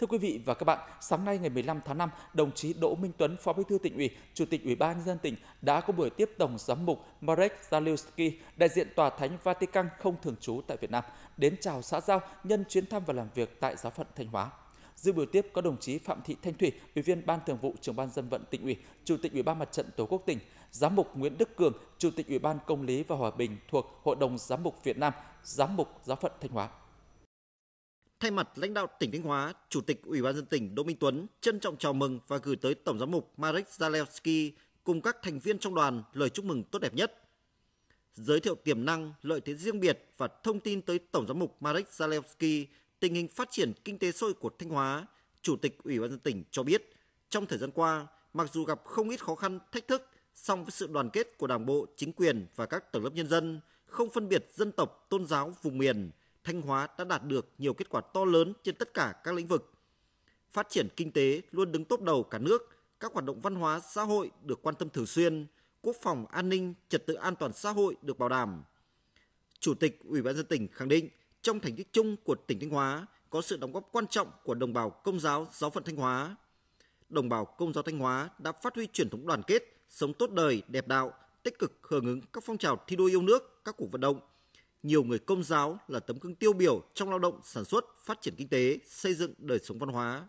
Thưa quý vị và các bạn, sáng nay ngày 15 tháng 5, đồng chí Đỗ Minh Tuấn, Phó Bí thư tỉnh ủy, Chủ tịch Ủy ban nhân dân tỉnh đã có buổi tiếp Tổng giám mục Marek Zalewski, đại diện Tòa Thánh Vatican không thường trú tại Việt Nam, đến chào xã giao nhân chuyến thăm và làm việc tại giáo phận Thanh Hóa. Dự buổi tiếp có đồng chí Phạm Thị Thanh Thủy, Ủy viên Ban Thường vụ Trưởng ban dân vận tỉnh ủy, Chủ tịch Ủy ban Mặt trận Tổ quốc tỉnh, Giám mục Nguyễn Đức Cường, Chủ tịch Ủy ban Công lý và Hòa bình thuộc Hội đồng Giám mục Việt Nam, Giám mục Giáo phận Thanh Hóa. Thay mặt lãnh đạo tỉnh Thanh Hóa, Chủ tịch Ủy ban dân tỉnh Đỗ Minh Tuấn trân trọng chào mừng và gửi tới Tổng giám mục Marek Zalewski cùng các thành viên trong đoàn lời chúc mừng tốt đẹp nhất. Giới thiệu tiềm năng, lợi thế riêng biệt và thông tin tới Tổng giám mục Marek Zalewski tình hình phát triển kinh tế sôi của Thanh Hóa, Chủ tịch Ủy ban dân tỉnh cho biết, trong thời gian qua, mặc dù gặp không ít khó khăn, thách thức, song với sự đoàn kết của Đảng bộ, chính quyền và các tầng lớp nhân dân, không phân biệt dân tộc, tôn giáo, vùng miền – Thanh Hóa đã đạt được nhiều kết quả to lớn trên tất cả các lĩnh vực. Phát triển kinh tế luôn đứng top đầu cả nước, các hoạt động văn hóa xã hội được quan tâm thường xuyên, quốc phòng an ninh, trật tự an toàn xã hội được bảo đảm. Chủ tịch Ủy ban dân tỉnh khẳng định trong thành tích chung của tỉnh Thanh Hóa có sự đóng góp quan trọng của đồng bào công giáo giáo phận Thanh Hóa. Đồng bào công giáo Thanh Hóa đã phát huy truyền thống đoàn kết, sống tốt đời, đẹp đạo, tích cực hưởng ứng các phong trào thi đua yêu nước, các cuộc vận động – nhiều người công giáo là tấm gương tiêu biểu trong lao động, sản xuất, phát triển kinh tế, xây dựng đời sống văn hóa.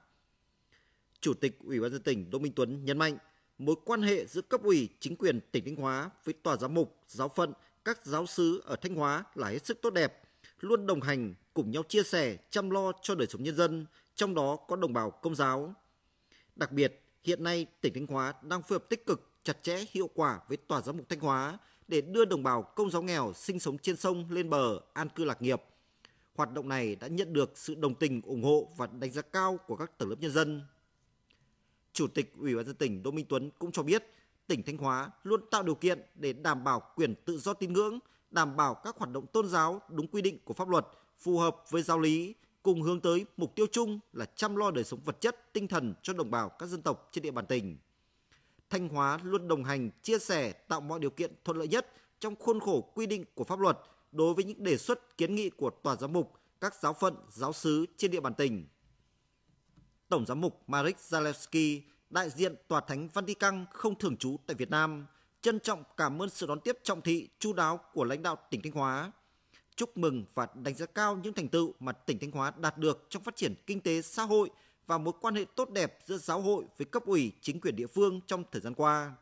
Chủ tịch Ủy ban dân tỉnh Đỗ Minh Tuấn nhấn mạnh, mối quan hệ giữa cấp ủy, chính quyền tỉnh Thanh Hóa với tòa giám mục, giáo phận, các giáo sứ ở Thanh Hóa là hết sức tốt đẹp, luôn đồng hành, cùng nhau chia sẻ, chăm lo cho đời sống nhân dân, trong đó có đồng bào công giáo. Đặc biệt, hiện nay tỉnh Thanh Hóa đang phối hợp tích cực, chặt chẽ, hiệu quả với tòa giám mục Thanh Hóa để đưa đồng bào công giáo nghèo sinh sống trên sông lên bờ an cư lạc nghiệp. Hoạt động này đã nhận được sự đồng tình, ủng hộ và đánh giá cao của các tầng lớp nhân dân. Chủ tịch Ủy ban dân tỉnh Đỗ Minh Tuấn cũng cho biết, tỉnh Thanh Hóa luôn tạo điều kiện để đảm bảo quyền tự do tín ngưỡng, đảm bảo các hoạt động tôn giáo đúng quy định của pháp luật, phù hợp với giáo lý, cùng hướng tới mục tiêu chung là chăm lo đời sống vật chất, tinh thần cho đồng bào các dân tộc trên địa bàn tỉnh. Thanh Hóa luôn đồng hành, chia sẻ, tạo mọi điều kiện thuận lợi nhất trong khuôn khổ quy định của pháp luật đối với những đề xuất kiến nghị của tòa giám mục, các giáo phận, giáo sứ trên địa bàn tỉnh. Tổng giám mục Marek Zalewski, đại diện tòa thánh Vatican không thường trú tại Việt Nam, trân trọng cảm ơn sự đón tiếp trọng thị, chu đáo của lãnh đạo tỉnh Thanh Hóa. Chúc mừng và đánh giá cao những thành tựu mà tỉnh Thanh Hóa đạt được trong phát triển kinh tế xã hội – và mối quan hệ tốt đẹp giữa giáo hội với cấp ủy chính quyền địa phương trong thời gian qua.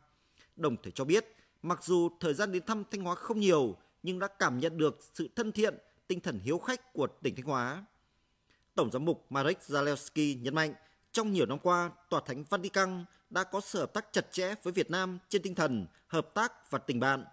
Đồng thời cho biết, mặc dù thời gian đến thăm Thanh Hóa không nhiều nhưng đã cảm nhận được sự thân thiện, tinh thần hiếu khách của tỉnh Thanh Hóa. Tổng giám mục Marek Zalewski nhấn mạnh, trong nhiều năm qua, Tòa Thánh Vatican đã có sự hợp tác chặt chẽ với Việt Nam trên tinh thần hợp tác và tình bạn.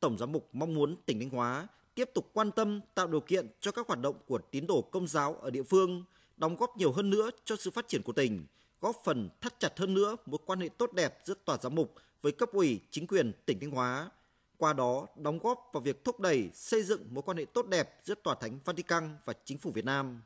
Tổng giám mục mong muốn tỉnh Thanh Hóa tiếp tục quan tâm tạo điều kiện cho các hoạt động của tín đồ công giáo ở địa phương – đóng góp nhiều hơn nữa cho sự phát triển của tỉnh, góp phần thắt chặt hơn nữa mối quan hệ tốt đẹp giữa tòa giám mục với cấp ủy chính quyền tỉnh Thanh Hóa. Qua đó, đóng góp vào việc thúc đẩy xây dựng mối quan hệ tốt đẹp giữa Tòa Thánh Vatican và Chính phủ Việt Nam.